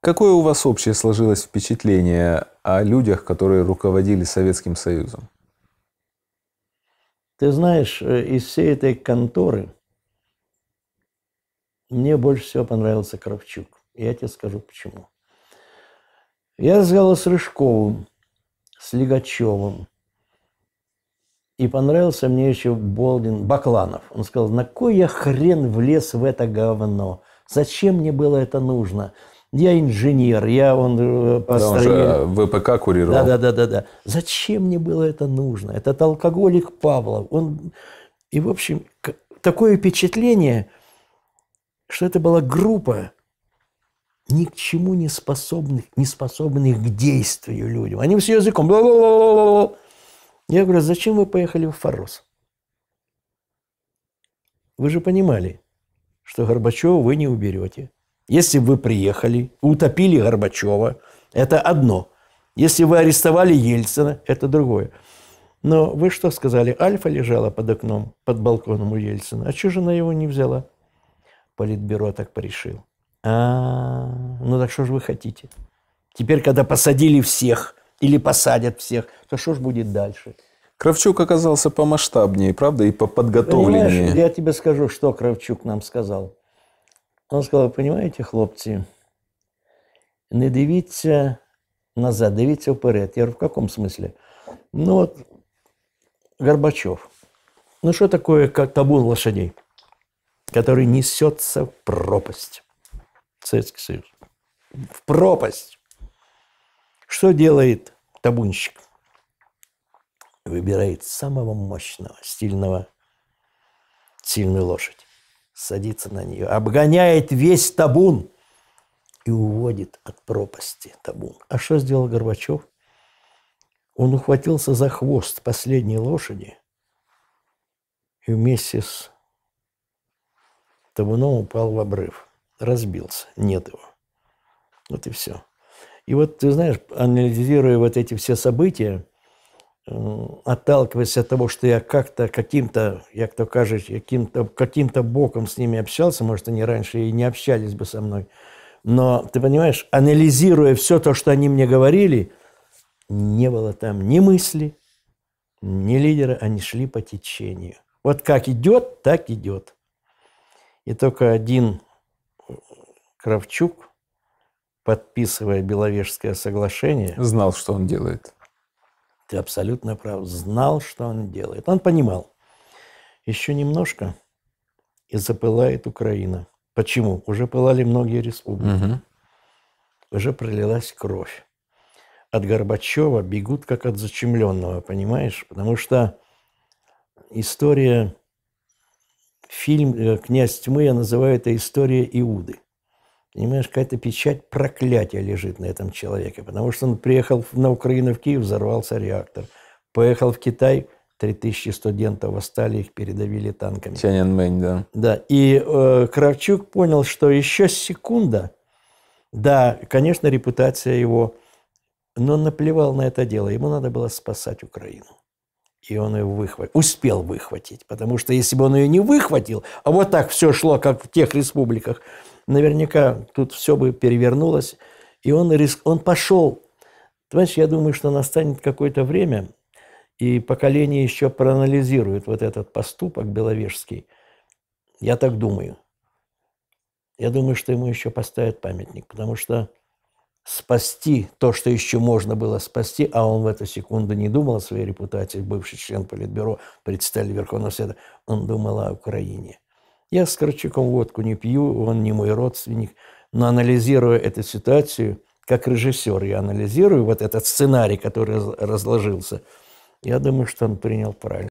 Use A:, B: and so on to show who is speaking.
A: Какое у вас общее сложилось впечатление о людях, которые руководили Советским Союзом? Ты знаешь, э, из всей этой конторы мне больше всего понравился Кравчук. Я тебе скажу почему. Я разговаривал с Рыжковым, с Лигачевым. И понравился мне еще Болдин Бакланов. Он сказал, на кой я хрен влез в это говно? Зачем мне было это нужно? я инженер, я он построил... Да Он ВПК курировал. Да, да, да, да, да. Зачем мне было это нужно? Этот алкоголик Павлов, он... И, в общем, такое впечатление, что это была группа ни к чему не способных, не способных к действию людям. Они все языком... я говорю, зачем вы поехали в Форос? Вы же понимали, что Горбачева вы не уберете. Если вы приехали, утопили Горбачева, это одно. Если вы арестовали Ельцина, это другое. Но вы что сказали? Альфа лежала под окном, под балконом у Ельцина. А чего же она его не взяла? Политбюро так порешил. А, ну так что же вы хотите? Теперь, когда посадили всех или посадят всех, то что ж будет дальше? Кравчук оказался помасштабнее, правда, и по подготовленнее. Понимаешь, я тебе скажу, что Кравчук нам сказал. Он сказал: "Понимаете, хлопці, не дивіться назад, дивіться вперед. Я говорю, в каком смысле? Ну вот Горбачев. Ну что такое как табун лошадей, который несется в пропасть? Советский Союз. В пропасть. Что делает табунщик? Выбирает самого мощного, стильного, сильную лошадь садится на нее, обгоняет весь табун и уводит от пропасти табун. А что сделал Горбачев? Он ухватился за хвост последней лошади и вместе с табуном упал в обрыв. Разбился. Нет его. Вот и все. И вот, ты знаешь, анализируя вот эти все события, Э, отталкиваясь от того, что я как-то каким-то, як то кажуть, каким-то каким боком с ними общался, может, они раньше и не общались бы со мной, но, ты понимаешь, анализируя все то, что они мне говорили, не было там ни мысли, ни лидера, они шли по течению. Вот как идет, так идет. И только один э, Кравчук, подписывая Беловежское соглашение... Знал, что он делает. Ты абсолютно прав. Знал, что он делает. Он понимал. Еще немножко, и запылает Украина. Почему? Уже пылали многие республики. Угу. Уже пролилась кровь. От Горбачева бегут как от зачемленного, понимаешь? Потому что история, фильм э, «Князь тьмы» я называю это «История Иуды». Понимаешь, какая-то печать проклятия лежит на этом человеке, потому что он приехал на Украину, в Киев, взорвался реактор. Поехал в Китай, 3000 студентов восстали, их передавили танками. Тяньаньмэнь, да. Да, и э, Кравчук понял, что еще секунда, да, конечно, репутация его, но он наплевал на это дело, ему надо было спасать Украину. И он ее выхватил, успел выхватить, потому что если бы он ее не выхватил, а вот так все шло, как в тех республиках – наверняка тут все бы перевернулось. И он, риск, он пошел. Понимаешь, я думаю, что настанет какое-то время, и поколение еще проанализирует вот этот поступок беловежский. Я так думаю. Я думаю, что ему еще поставят памятник, потому что спасти то, что еще можно было спасти, а он в эту секунду не думал о своей репутации, бывший член Политбюро, представитель Верховного Совета, он думал о Украине – я с Корчаком водку не пью, он не мой родственник. Но анализируя эту ситуацию, как режиссер, я анализирую вот этот сценарий, который разложился, я думаю, что он принял правильно.